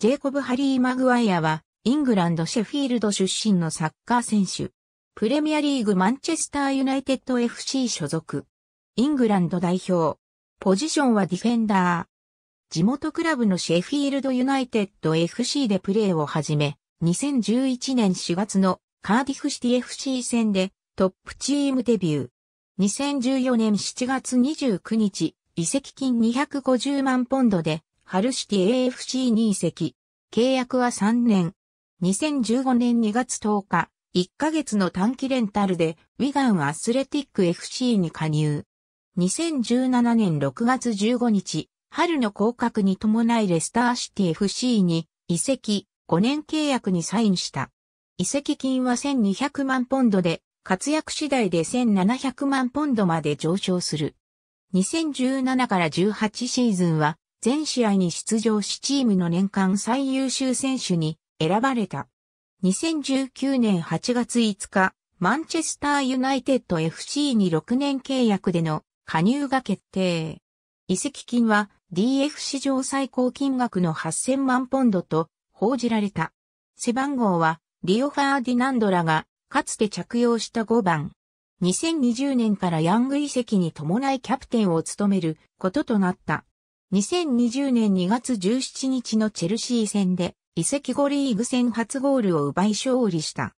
ジェイコブ・ハリー・マグワイアは、イングランド・シェフィールド出身のサッカー選手。プレミアリーグマンチェスター・ユナイテッド FC 所属。イングランド代表。ポジションはディフェンダー。地元クラブのシェフィールド・ユナイテッド FC でプレーを始め、2011年4月のカーディフシティ FC 戦でトップチームデビュー。2014年7月29日、移籍金250万ポンドでハルシティ AFC に移籍。契約は3年。2015年2月10日、1ヶ月の短期レンタルで、ウィガンアスレティック FC に加入。2017年6月15日、春の降格に伴いレスターシティ FC に移籍、5年契約にサインした。移籍金は1200万ポンドで、活躍次第で1700万ポンドまで上昇する。2017から18シーズンは全試合に出場しチームの年間最優秀選手に選ばれた。2019年8月5日、マンチェスターユナイテッド FC に6年契約での加入が決定。移籍金は DF 史上最高金額の8000万ポンドと報じられた。背番号はリオ・ファーディナンドラがかつて着用した5番。2020年からヤング移籍に伴いキャプテンを務めることとなった。2020年2月17日のチェルシー戦で、移籍後リーグ戦初ゴールを奪い勝利した。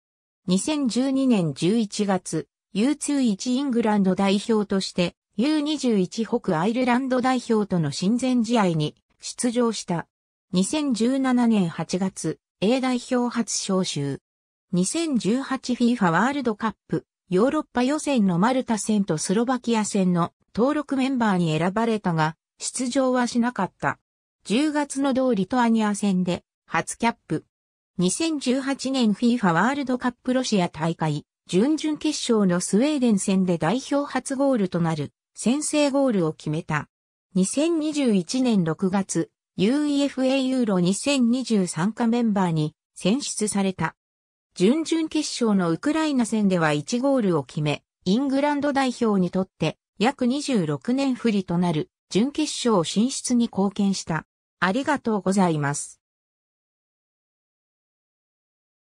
2012年11月、U21 イングランド代表として、U21 北アイルランド代表との親善試合に出場した。2017年8月、A 代表初招集。2018FIFA ワールドカップ、ヨーロッパ予選のマルタ戦とスロバキア戦の登録メンバーに選ばれたが、出場はしなかった。10月の同リトアニア戦で初キャップ。2018年 FIFA ワールドカップロシア大会準々決勝のスウェーデン戦で代表初ゴールとなる先制ゴールを決めた。2021年6月 UEFA ユーロ2023カメンバーに選出された。準々決勝のウクライナ戦では1ゴールを決め、イングランド代表にとって約26年不利となる準決勝進出に貢献した。ありがとうございます。